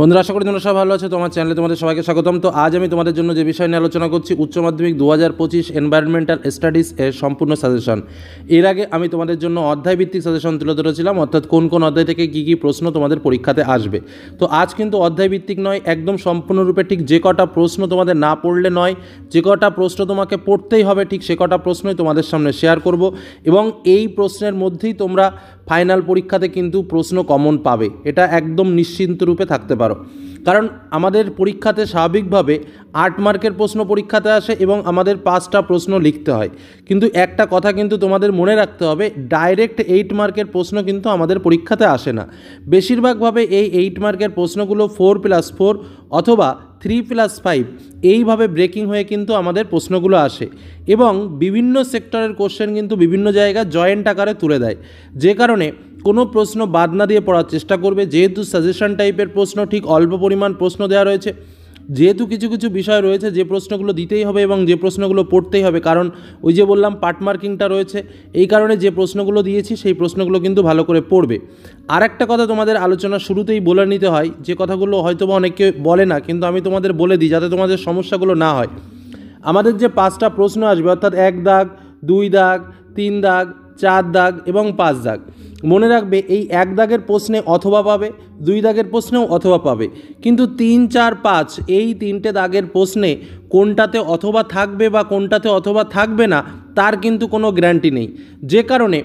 বন্ধুরা আশা করি তোমরা সব ভালো আছো তোমার চ্যানেলে তোমাদের সবাইকে স্বাগতম তো আজ আমি তোমাদের জন্য যে বিষয় নিয়ে আলোচনা করছি উচ্চ মাধ্যমিক দু হাজার পঁচিশ এনভায়রনমেন্টাল স্টাডিজ এর সম্পূর্ণ সাজেশন এর আগে আমি তোমাদের জন্য অধ্যায় ভিত্তিক সাজেশন তুলে ধরেছিলাম অর্থাৎ কোন কোন অধ্যায় থেকে কী কী প্রশ্ন তোমাদের পরীক্ষাতে আসবে তো আজ কিন্তু অধ্যায় ভিত্তিক নয় একদম সম্পূর্ণরূপে ঠিক যে কটা প্রশ্ন তোমাদের না পড়লে নয় যে কটা প্রশ্ন তোমাকে পড়তেই হবে ঠিক সে কটা প্রশ্নই তোমাদের সামনে শেয়ার করব এবং এই প্রশ্নের মধ্যেই তোমরা ফাইনাল পরীক্ষাতে কিন্তু প্রশ্ন কমন পাবে এটা একদম নিশ্চিন্তরূপে থাকতে পারো কারণ আমাদের পরীক্ষাতে স্বাভাবিকভাবে আট মার্কের প্রশ্ন পরীক্ষাতে আসে এবং আমাদের পাঁচটা প্রশ্ন লিখতে হয় কিন্তু একটা কথা কিন্তু তোমাদের মনে রাখতে হবে ডাইরেক্ট এইট মার্কের প্রশ্ন কিন্তু আমাদের পরীক্ষাতে আসে না বেশিরভাগভাবে এই এইট মার্কের প্রশ্নগুলো ফোর প্লাস ফোর অথবা থ্রি প্লাস ফাইভ এইভাবে ব্রেকিং হয়ে কিন্তু আমাদের প্রশ্নগুলো আসে এবং বিভিন্ন সেক্টরের কোশ্চেন কিন্তু বিভিন্ন জায়গায় জয়েন্ট আকারে তুলে দেয় যে কারণে কোনো প্রশ্ন বাদ না দিয়ে পড়ার চেষ্টা করবে যেহেতু সাজেশন টাইপের প্রশ্ন ঠিক অল্প পরিমাণ প্রশ্ন দেওয়া রয়েছে যেহেতু কিছু কিছু বিষয় রয়েছে যে প্রশ্নগুলো দিতেই হবে এবং যে প্রশ্নগুলো পড়তেই হবে কারণ ওই যে বললাম পার্ট মার্কিংটা রয়েছে এই কারণে যে প্রশ্নগুলো দিয়েছি সেই প্রশ্নগুলো কিন্তু ভালো করে পড়বে আর একটা কথা তোমাদের আলোচনা শুরুতেই বলে নিতে হয় যে কথাগুলো হয়তো বা অনেকে বলে না কিন্তু আমি তোমাদের বলে দিই যাতে তোমাদের সমস্যাগুলো না হয় আমাদের যে পাঁচটা প্রশ্ন আসবে অর্থাৎ এক দাগ দুই দাগ তিন দাগ চার দাগ এবং পাঁচ দাগ মনে রাখবে এই এক দাগের প্রশ্নে অথবা পাবে দুই দাগের প্রশ্নেও অথবা পাবে কিন্তু তিন চার পাঁচ এই তিনটে দাগের প্রশ্নে কোনটাতে অথবা থাকবে বা কোনটাতে অথবা থাকবে না তার কিন্তু কোনো গ্যারান্টি নেই যে কারণে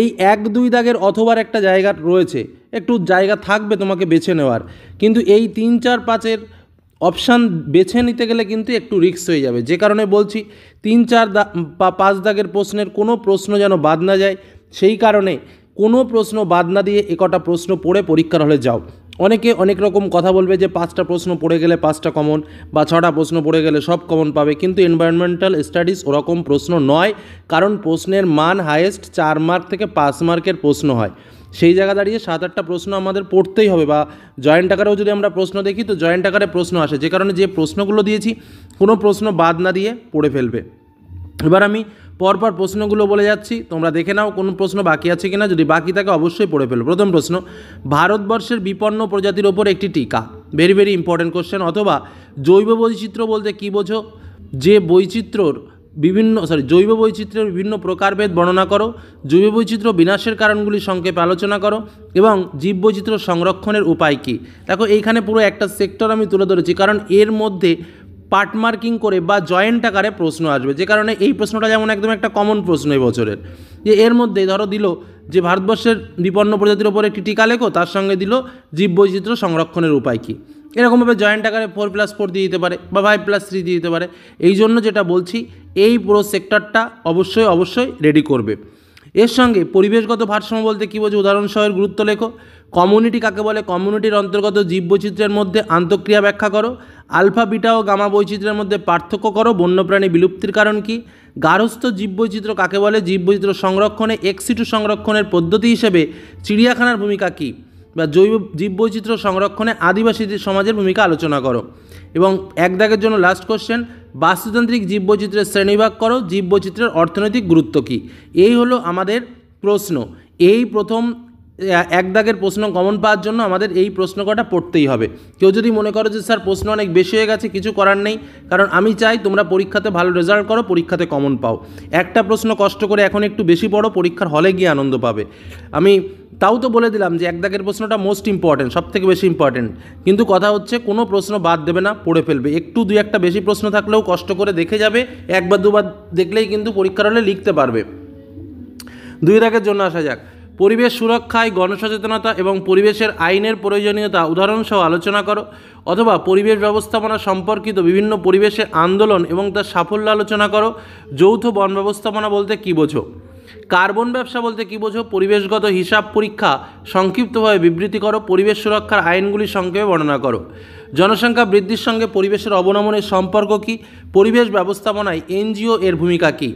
এই এক দুই দাগের অথবার একটা জায়গা রয়েছে একটু জায়গা থাকবে তোমাকে বেছে নেওয়ার কিন্তু এই তিন চার পাঁচের অপশান বেছে নিতে গেলে কিন্তু একটু রিক্স হয়ে যাবে যে কারণে বলছি তিন চার দা বা পাঁচ দাগের প্রশ্নের কোনো প্রশ্ন যেন বাদ না যায় সেই কারণে কোনো প্রশ্ন বাদ না দিয়ে একটা প্রশ্ন পড়ে পরীক্ষার হলে যাও অনেকে অনেক রকম কথা বলবে যে পাঁচটা প্রশ্ন পড়ে গেলে পাঁচটা কমন বা ছটা প্রশ্ন পড়ে গেলে সব কমন পাবে কিন্তু এনভায়রনমেন্টাল স্টাডিজ ওরকম প্রশ্ন নয় কারণ প্রশ্নের মান হায়েস্ট চার মার্ক থেকে পাঁচ মার্কের প্রশ্ন হয় সেই জায়গা দাঁড়িয়ে সাত আটটা প্রশ্ন আমাদের পড়তেই হবে বা জয়েন্ট আকারেও যদি আমরা প্রশ্ন দেখি তো জয়েন্ট আকারে প্রশ্ন আসে যে কারণে যে প্রশ্নগুলো দিয়েছি কোনো প্রশ্ন বাদ না দিয়ে পড়ে ফেলবে এবার আমি পরপর প্রশ্নগুলো বলে যাচ্ছি তোমরা দেখে নাও কোন প্রশ্ন বাকি আছে কিনা যদি বাকি থাকে অবশ্যই পড়ে ফেলো প্রথম প্রশ্ন ভারতবর্ষের বিপন্ন প্রজাতির ওপর একটি টিকা ভেরি ভেরি ইম্পর্ট্যান্ট কোশ্চেন অথবা জৈব বৈচিত্র্য বলতে কী বোঝো যে বৈচিত্র্যর বিভিন্ন সরি জৈব বৈচিত্র্যের বিভিন্ন প্রকারভেদ বর্ণনা করো জৈব বৈচিত্র্য বিনাশের কারণগুলি সংক্ষেপে আলোচনা করো এবং জীব বৈচিত্র্য সংরক্ষণের উপায় কী দেখো এইখানে পুরো একটা সেক্টর আমি তুলে ধরেছি কারণ এর মধ্যে পার্ট মার্কিং করে বা জয়েন্ট আকারে প্রশ্ন আসবে যে কারণে এই প্রশ্নটা যেমন একদম একটা কমন প্রশ্ন এই বছরের যে এর মধ্যে ধরো দিল যে ভারতবর্ষের বিপন্ন প্রজাতির ওপরে একটি টিকা লেখো তার সঙ্গে দিল জীব বৈচিত্র্য সংরক্ষণের উপায় কী এরকমভাবে জয়েন্ট আকারে ফোর প্লাস ফোর দিয়ে দিতে পারে বা ফাইভ প্লাস থ্রি দিয়ে দিতে পারে এই জন্য যেটা বলছি এই পুরো সেক্টরটা অবশ্যই অবশ্যই রেডি করবে এর সঙ্গে পরিবেশগত ভারসাম্য বলতে কী বলছে উদাহরণসহের গুরুত্ব লেখো কমিউনিটি কাকে বলে কমিউনিটির অন্তর্গত জীববৈচিত্র্যের মধ্যে আন্তঃক্রিয়া ব্যাখ্যা করো আলফা বিটা ও গামা বৈচিত্র্যের মধ্যে পার্থক্য করো বন্যপ্রাণী বিলুপ্তির কারণ কি গার্হস্থ জীববৈচিত্র্য কাকে বলে জীববৈচিত্র্য সংরক্ষণে এক্সিটু সংরক্ষণের পদ্ধতি হিসেবে চিড়িয়াখানার ভূমিকা কী বা জৈব জীববৈচিত্র্য সংরক্ষণে আদিবাসী সমাজের ভূমিকা আলোচনা করো এবং এক দাগের জন্য লাস্ট কোশ্চেন বাস্তুতান্ত্রিক বৈচিত্র্যের শ্রেণীভাগ করো জীববৈচিত্র্যের অর্থনৈতিক গুরুত্ব কী এই হলো আমাদের প্রশ্ন এই প্রথম এক দাগের প্রশ্ন কমন পাওয়ার জন্য আমাদের এই প্রশ্ন কটা পড়তেই হবে কেউ যদি মনে করো যে স্যার প্রশ্ন অনেক বেশি হয়ে গেছে কিছু করার নেই কারণ আমি চাই তোমরা পরীক্ষাতে ভালো রেজাল্ট করো পরীক্ষাতে কমন পাও একটা প্রশ্ন কষ্ট করে এখন একটু বেশি পড়ো পরীক্ষার হলে গিয়ে আনন্দ পাবে আমি তাও তো বলে দিলাম যে এক দাগের প্রশ্নটা মোস্ট ইম্পর্টেন্ট সব থেকে বেশি ইম্পর্টেন্ট কিন্তু কথা হচ্ছে কোনো প্রশ্ন বাদ দেবে না পড়ে ফেলবে একটু দুই একটা বেশি প্রশ্ন থাকলেও কষ্ট করে দেখে যাবে একবার দুবার দেখলেই কিন্তু পরীক্ষার হলে লিখতে পারবে দুই দাগের জন্য আসা যাক পরিবেশ সুরক্ষায় গণসচেতনতা এবং পরিবেশের আইনের প্রয়োজনীয়তা উদাহরণসহ আলোচনা করো অথবা পরিবেশ ব্যবস্থাপনা সম্পর্কিত বিভিন্ন পরিবেশের আন্দোলন এবং তার সাফল্য আলোচনা করো যৌথ বন ব্যবস্থাপনা বলতে কী বোঝো কার্বন ব্যবসা বলতে কী বোঝো পরিবেশগত হিসাব পরীক্ষা সংক্ষিপ্তভাবে বিবৃতি করো পরিবেশ সুরক্ষার আইনগুলি সংক্ষেপে বর্ণনা করো জনসংখ্যা বৃদ্ধির সঙ্গে পরিবেশের অবনমনের সম্পর্ক কী পরিবেশ ব্যবস্থাপনায় এনজিও এর ভূমিকা কী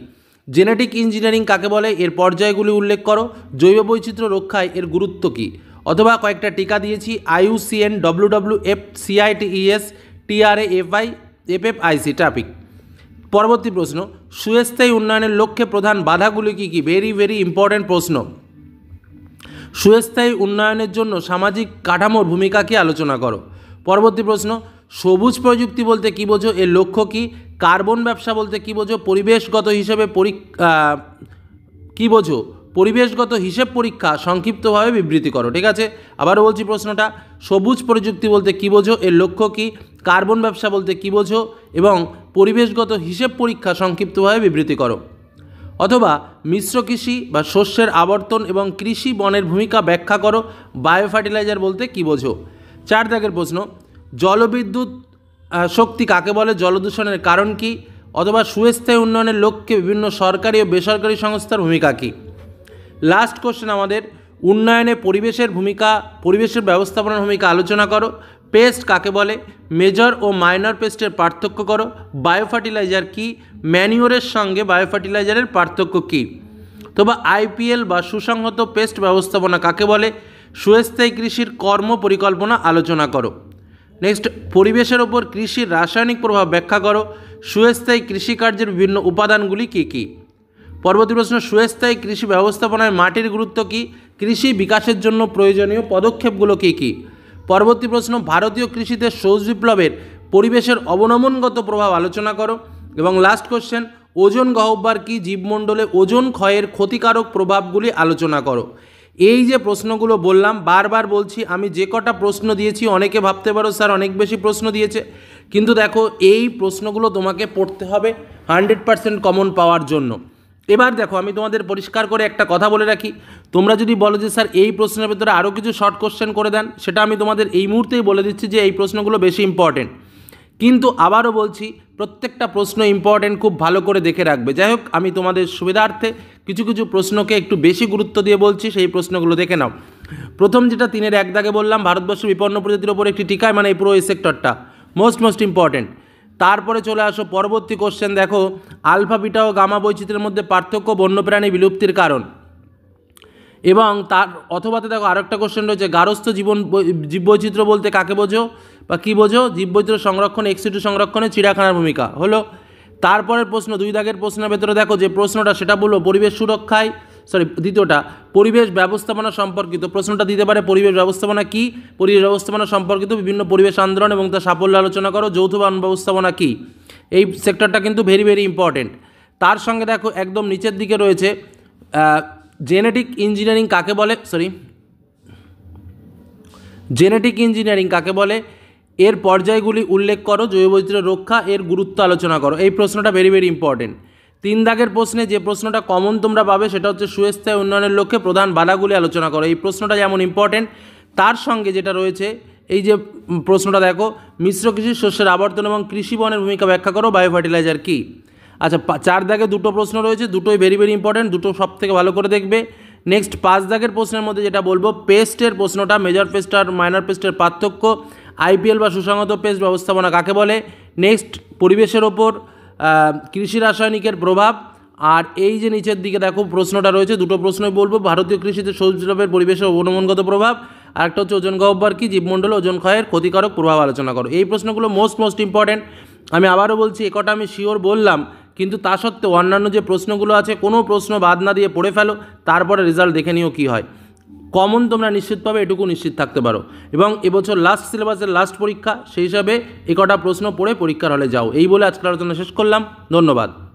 জেনেটিক ইঞ্জিনিয়ারিং কাকে বলে এর পর্যায়গুলি উল্লেখ করো জৈব বৈচিত্র্য রক্ষায় এর গুরুত্ব কী অথবা কয়েকটা টিকা দিয়েছি IUCN W F CITES TRA FI FFIC traffic পরবর্তী প্রশ্ন সুস্থায়ী উন্নয়নের লক্ষ্যে প্রধান বাধাগুলি কী কী ভেরি ভেরি ইম্পর্ট্যান্ট প্রশ্ন সুস্থায়ী উন্নয়নের জন্য সামাজিক কাঠামোর ভূমিকা কি আলোচনা করো পরবর্তী প্রশ্ন সবুজ প্রযুক্তি বলতে কী বোঝো এর লক্ষ্য কী কার্বন ব্যবসা বলতে কী বোঝো পরিবেশগত হিসেবে পরীক্ষা কী বোঝো পরিবেশগত হিসেব পরীক্ষা সংক্ষিপ্তভাবে বিবৃতি করো ঠিক আছে আবারও বলছি প্রশ্নটা সবুজ প্রযুক্তি বলতে কী বোঝো এর লক্ষ্য কী কার্বন ব্যবসা বলতে কী বোঝো এবং পরিবেশগত হিসেব পরীক্ষা সংক্ষিপ্তভাবে বিবৃতি করো অথবা মিশ্র কৃষি বা শস্যের আবর্তন এবং কৃষি বনের ভূমিকা ব্যাখ্যা করো বায়ো ফার্টিলাইজার বলতে কী বোঝো চার দাগের প্রশ্ন জলবিদ্যুৎ শক্তি কাকে বলে জলদূষণের কারণ কি অথবা সুস্থায়ী উন্নয়নের লক্ষ্যে বিভিন্ন সরকারি ও বেসরকারি সংস্থার ভূমিকা কী লাস্ট কোশ্চেন আমাদের উন্নয়নে পরিবেশের ভূমিকা পরিবেশের ব্যবস্থাপনার ভূমিকা আলোচনা করো পেস্ট কাকে বলে মেজর ও মাইনর পেস্টের পার্থক্য করো বায়ো ফার্টিলাইজার কি ম্যানিওরের সঙ্গে বায়ো ফার্টিলাইজারের পার্থক্য কী তবে আইপিএল বা সুসংহত পেস্ট ব্যবস্থাপনা কাকে বলে সুস্থায়ী কৃষির কর্ম পরিকল্পনা আলোচনা করো নেক্সট পরিবেশের ওপর কৃষির রাসায়নিক প্রভাব ব্যাখ্যা করো সুস্থায়ী কৃষিকার্যের বিভিন্ন উপাদানগুলি কী কী পরবর্তী প্রশ্ন সুস্থায়ী কৃষি ব্যবস্থাপনায় মাটির গুরুত্ব কী কৃষি বিকাশের জন্য প্রয়োজনীয় পদক্ষেপগুলো কী কী পরবর্তী প্রশ্ন ভারতীয় কৃষিতে সৌজ বিপ্লবের পরিবেশের অবনমনগত প্রভাব আলোচনা করো এবং লাস্ট কোশ্চেন ওজন গহব্বার কি জীবমণ্ডলে ওজন ক্ষয়ের ক্ষতিকারক প্রভাবগুলি আলোচনা করো এই যে প্রশ্নগুলো বললাম বারবার বলছি আমি যে কটা প্রশ্ন দিয়েছি অনেকে ভাবতে পারো স্যার অনেক বেশি প্রশ্ন দিয়েছে কিন্তু দেখো এই প্রশ্নগুলো তোমাকে পড়তে হবে হান্ড্রেড পারসেন্ট কমন পাওয়ার জন্য এবার দেখো আমি তোমাদের পরিষ্কার করে একটা কথা বলে রাখি তোমরা যদি বলো যে স্যার এই প্রশ্নের ভেতরে আরও কিছু শর্ট কোশ্চেন করে দেন সেটা আমি তোমাদের এই মুহূর্তেই বলে দিচ্ছি যে এই প্রশ্নগুলো বেশি ইম্পর্টেন্ট কিন্তু আবারও বলছি প্রত্যেকটা প্রশ্ন ইম্পর্টেন্ট খুব ভালো করে দেখে রাখবে যাই হোক আমি তোমাদের সুবিধার্থে কিছু কিছু প্রশ্নকে একটু বেশি গুরুত্ব দিয়ে বলছি সেই প্রশ্নগুলো দেখে নাও প্রথম যেটা তিনের এক দাগে বললাম ভারতবর্ষ বিপন্ন প্রজাতির ওপর একটি টিকায় মানে এই পুরো এই সেক্টরটা মোস্ট মোস্ট ইম্পর্টেন্ট তারপরে চলে আসো পরবর্তী কোশ্চেন দেখো আলফা বিটা ও গামা বৈচিত্র্যের মধ্যে পার্থক্য বন্যপ্রাণী বিলুপ্তির কারণ এবং তার অথবাতে দেখো আরেকটা কোশ্চেন রয়েছে গারস্থ জীবন জীববৈচিত্র্য বলতে কাকে বোঝো বা কী বোঝো জীববৈচিত্র্য সংরক্ষণ এক্সিটু সংরক্ষণে চিড়িয়াখানার ভূমিকা হলো তারপরের প্রশ্ন দুই দাগের প্রশ্নের ভেতরে দেখো যে প্রশ্নটা সেটা বললো পরিবেশ সুরক্ষায় সরি দ্বিতীয়টা পরিবেশ ব্যবস্থাপনা সম্পর্কিত প্রশ্নটা দিতে পারে পরিবেশ ব্যবস্থাপনা কী পরিবেশ ব্যবস্থাপনা সম্পর্কিত বিভিন্ন পরিবেশ আন্দোলন এবং তার সাফল্য আলোচনা করো যৌথ বান ব্যবস্থাপনা কী এই সেক্টরটা কিন্তু ভেরি ভেরি ইম্পর্টেন্ট তার সঙ্গে দেখো একদম নিচের দিকে রয়েছে জেনেটিক ইঞ্জিনিয়ারিং কাকে বলে সরি জেনেটিক ইঞ্জিনিয়ারিং কাকে বলে এর পর্যায়গুলি উল্লেখ করো জৈব বৈচিত্র্য রক্ষা এর গুরুত্ব আলোচনা করো এই প্রশ্নটা ভেরি ভেরি ইম্পর্টেন্ট তিন দাগের প্রশ্নে যে প্রশ্নটা কমন তোমরা পাবে সেটা হচ্ছে সুস্থায় উন্নয়নের লক্ষ্যে প্রধান বাধাগুলি আলোচনা করো এই প্রশ্নটা যেমন ইম্পর্টেন্ট তার সঙ্গে যেটা রয়েছে এই যে প্রশ্নটা দেখো মিশ্র কৃষি শস্যের আবর্তন এবং কৃষি বনের ভূমিকা ব্যাখ্যা করো বায়ো ফার্টিলাইজার কী আচ্ছা চার দাগে দুটো প্রশ্ন রয়েছে দুটোই ভেরি ভেরি ইম্পর্টেন্ট দুটো সব থেকে ভালো করে দেখবে নেক্সট পাঁচ দাগের প্রশ্নের মধ্যে যেটা বলবো পেস্টের প্রশ্নটা মেজর পেস্ট আর মাইনার পেস্টের পার্থক্য আইপিএল বা সুসংগত পেস্ট ব্যবস্থাপনা কাকে বলে নেক্সট পরিবেশের ওপর কৃষি রাসায়নিকের প্রভাব আর এই যে নিচের দিকে দেখো প্রশ্নটা রয়েছে দুটো প্রশ্নই বলবো ভারতীয় কৃষিতে সৌজ্রবের লাভের পরিবেশের অনুমনগত প্রভাব আর একটা হচ্ছে ওজন গহ্বর কি জীবমণ্ডল ওজন ক্ষয়ের ক্ষতিকারক প্রভাব আলোচনা করো এই প্রশ্নগুলো মোস্ট মোস্ট ইম্পর্ট্যান্ট আমি আবারও বলছি একটা আমি শিওর বললাম কিন্তু তা সত্ত্বেও অন্যান্য যে প্রশ্নগুলো আছে কোনো প্রশ্ন বাদ না দিয়ে পড়ে ফেলো তারপরে রেজাল্ট দেখে নিও কী হয় কমন তোমরা নিশ্চিত পাবে এটুকু নিশ্চিত থাকতে পারো এবং এবছর লাস্ট সিলেবাসের লাস্ট পরীক্ষা সেই হিসাবে একটা প্রশ্ন পড়ে পরীক্ষার হলে যাও এই বলে আজকের আলোচনা শেষ করলাম ধন্যবাদ